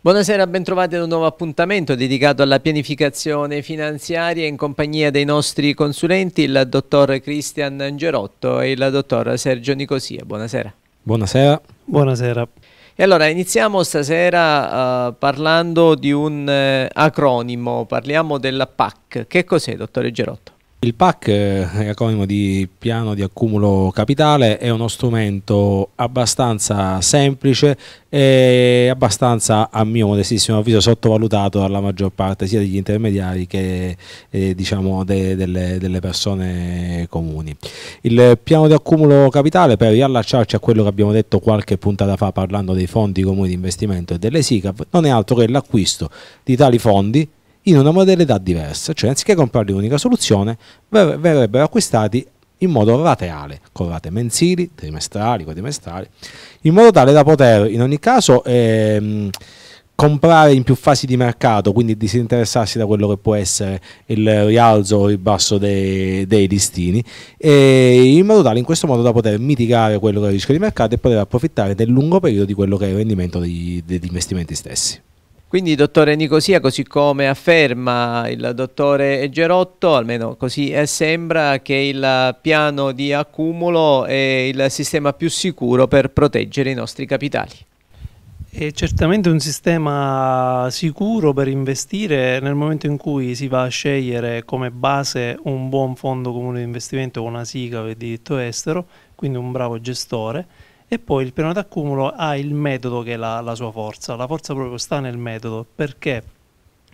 Buonasera, bentrovati ad un nuovo appuntamento dedicato alla pianificazione finanziaria in compagnia dei nostri consulenti, il dottor Cristian Angerotto e il dottor Sergio Nicosia. Buonasera. Buonasera. Buonasera. E allora iniziamo stasera uh, parlando di un uh, acronimo, parliamo della PAC. Che cos'è, dottore Gerotto? Il PAC, eh, è acronimo di piano di accumulo capitale, è uno strumento abbastanza semplice e abbastanza, a mio modestissimo avviso, sottovalutato dalla maggior parte sia degli intermediari che eh, diciamo de, delle, delle, persone comuni. Il piano di accumulo capitale, per riallacciarci a quello che abbiamo detto qualche puntata fa parlando dei fondi comuni di investimento e delle SICAP, non è altro che l'acquisto di tali fondi in una modalità diversa, cioè anziché comprare un'unica soluzione verrebbero acquistati in modo rateale, con rate mensili, trimestrali, quadrimestrali, in modo tale da poter in ogni caso ehm, comprare in più fasi di mercato, quindi disinteressarsi da quello che può essere il rialzo o il basso dei, dei listini, in modo tale in questo modo da poter mitigare quello che è il rischio di mercato e poter approfittare nel lungo periodo di quello che è il rendimento degli, degli investimenti stessi. Quindi dottore Nicosia, così come afferma il dottore Gerotto, almeno così eh, sembra, che il piano di accumulo è il sistema più sicuro per proteggere i nostri capitali. È certamente un sistema sicuro per investire nel momento in cui si va a scegliere come base un buon fondo comune di investimento con una sigla per diritto estero, quindi un bravo gestore e poi il piano d'accumulo ha il metodo che è la, la sua forza, la forza proprio sta nel metodo perché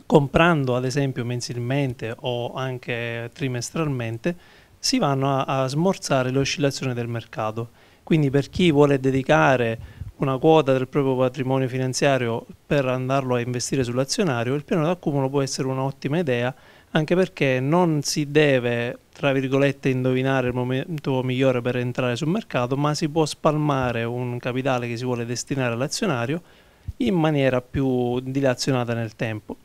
comprando ad esempio mensilmente o anche trimestralmente si vanno a, a smorzare le oscillazioni del mercato. Quindi per chi vuole dedicare una quota del proprio patrimonio finanziario per andarlo a investire sull'azionario, il piano d'accumulo può essere un'ottima idea anche perché non si deve, tra virgolette, indovinare il momento migliore per entrare sul mercato, ma si può spalmare un capitale che si vuole destinare all'azionario in maniera più dilazionata nel tempo.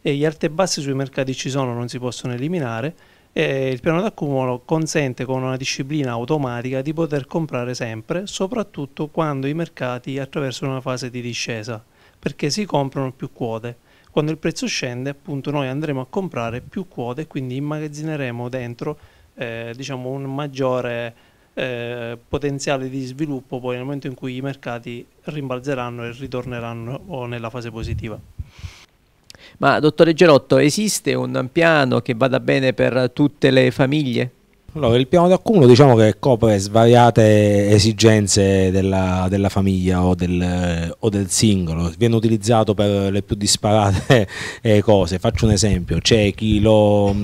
E gli alti e bassi sui mercati ci sono, non si possono eliminare, e il piano d'accumulo consente con una disciplina automatica di poter comprare sempre, soprattutto quando i mercati attraversano una fase di discesa, perché si comprano più quote. Quando il prezzo scende, appunto, noi andremo a comprare più quote e quindi immagazzineremo dentro eh, diciamo un maggiore eh, potenziale di sviluppo poi nel momento in cui i mercati rimbalzeranno e ritorneranno nella fase positiva. Ma dottore Gerotto, esiste un piano che vada bene per tutte le famiglie? Allora, il piano d'accumulo diciamo che copre svariate esigenze della, della famiglia o del, o del, singolo, viene utilizzato per le più disparate eh, cose. Faccio un esempio, c'è chi lo,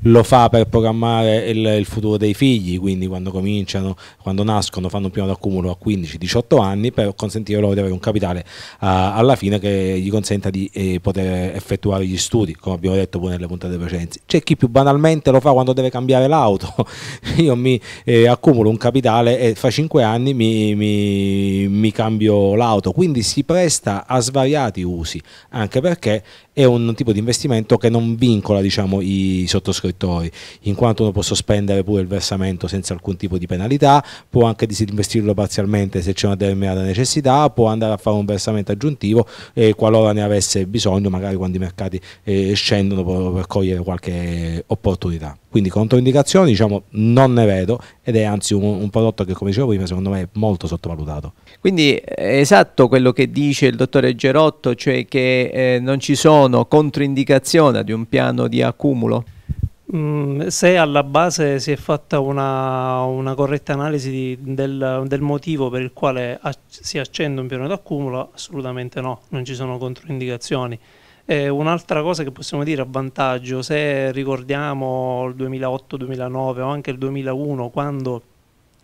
lo, fa per programmare il, il, futuro dei figli, quindi quando cominciano, quando nascono fanno un piano d'accumulo a 15-18 anni per consentire loro di avere un capitale a, alla fine che gli consenta di eh, poter effettuare gli studi, come abbiamo detto poi nelle puntate precedenti. C'è chi più banalmente lo fa quando deve cambiare l'auto io mi eh, accumulo un capitale e fra cinque anni mi, mi, mi cambio l'auto, quindi si presta a svariati usi, anche perché è un tipo di investimento che non vincola diciamo, i sottoscrittori, in quanto uno può sospendere pure il versamento senza alcun tipo di penalità, può anche disinvestirlo parzialmente se c'è una determinata necessità, può andare a fare un versamento aggiuntivo eh, qualora ne avesse bisogno, magari quando i mercati eh, scendono per cogliere qualche opportunità. Quindi controindicazioni diciamo, non ne vedo ed è anzi un, un, prodotto che come dicevo prima secondo me è molto sottovalutato. Quindi è eh, esatto quello che dice il dottore Gerotto, cioè che eh, non ci sono controindicazioni di un piano di accumulo? Mm, se alla base si è fatta una, una corretta analisi di, del, del, motivo per il quale si accende un piano d'accumulo, assolutamente no, non ci sono controindicazioni. Eh, un'altra cosa che possiamo dire a vantaggio, se ricordiamo il 2008-2009 o anche il 2001, quando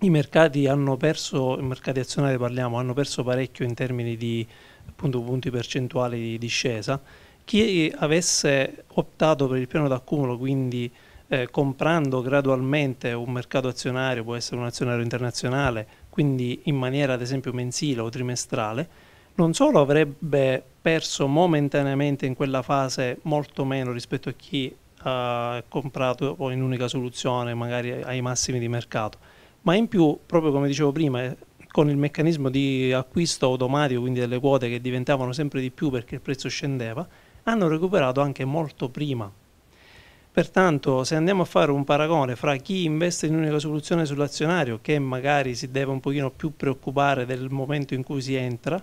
i mercati hanno perso, i mercati azionari parliamo, hanno perso parecchio in termini di appunto, punti percentuali di discesa, chi avesse optato per il piano d'accumulo, quindi eh, comprando gradualmente un mercato azionario, può essere un azionario internazionale, quindi in maniera ad esempio mensile o trimestrale, non solo avrebbe perso momentaneamente in quella fase molto meno rispetto a chi ha comprato in unica soluzione magari ai massimi di mercato ma in più proprio come dicevo prima eh, con il meccanismo di acquisto automatico quindi delle quote che diventavano sempre di più perché il prezzo scendeva hanno recuperato anche molto prima Pertanto, se andiamo a fare un paragone fra chi investe in un'unica soluzione sull'azionario, che magari si deve un pochino più preoccupare del momento in cui si entra,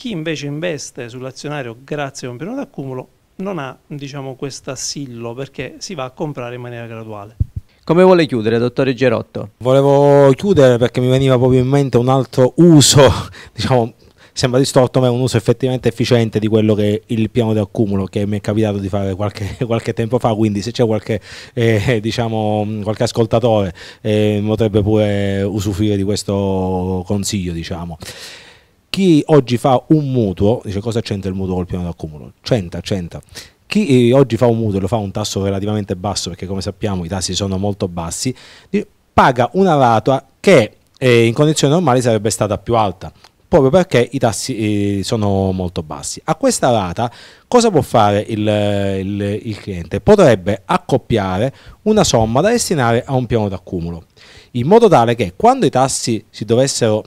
chi invece investe sull'azionario grazie a un piano d'accumulo non ha diciamo, questo assillo perché si va a comprare in maniera graduale. Come vuole chiudere, dottore Gerotto? Volevo chiudere perché mi veniva proprio in mente un altro uso, diciamo, sembra distorto, ma è un uso effettivamente efficiente di quello che è il piano di accumulo che mi è capitato di fare qualche, qualche tempo fa. Quindi, se c'è qualche, eh, diciamo, qualche ascoltatore, eh, potrebbe pure usufruire di questo consiglio, diciamo chi oggi fa un mutuo, dice cosa c'entra il mutuo col piano d'accumulo? C'entra, c'entra. Chi eh, oggi fa un mutuo e lo fa a un tasso relativamente basso, perché come sappiamo i tassi sono molto bassi, paga una rata che eh, in condizioni normali sarebbe stata più alta, proprio perché i tassi eh, sono molto bassi. A questa rata cosa può fare il, il, il cliente? Potrebbe accoppiare una somma da destinare a un piano d'accumulo, in modo tale che quando i tassi si dovessero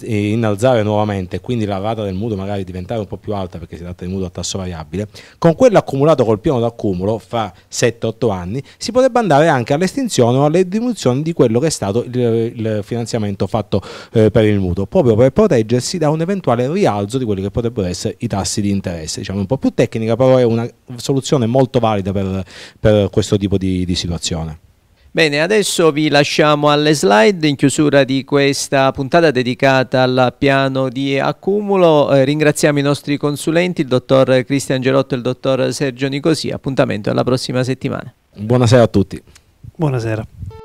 eh, innalzare nuovamente, quindi la rata del mutuo magari diventare un po' più alta perché si tratta di mutuo a tasso variabile, con quello accumulato col piano d'accumulo fra 7-8 anni si potrebbe andare anche all'estinzione o alle diminuzioni di quello che è stato il, il finanziamento fatto eh, per il mutuo, proprio per proteggersi da un eventuale rialzo di quelli che potrebbero essere i tassi di interesse. Diciamo un po' più tecnica, però è una soluzione molto valida per, per questo tipo di, di situazione. Bene, adesso vi lasciamo alle slide in chiusura di questa puntata dedicata al piano di accumulo. Eh, ringraziamo i nostri consulenti, il dottor Cristian Gerotto e il dottor Sergio Nicosi. Appuntamento alla prossima settimana. Buonasera a tutti. Buonasera.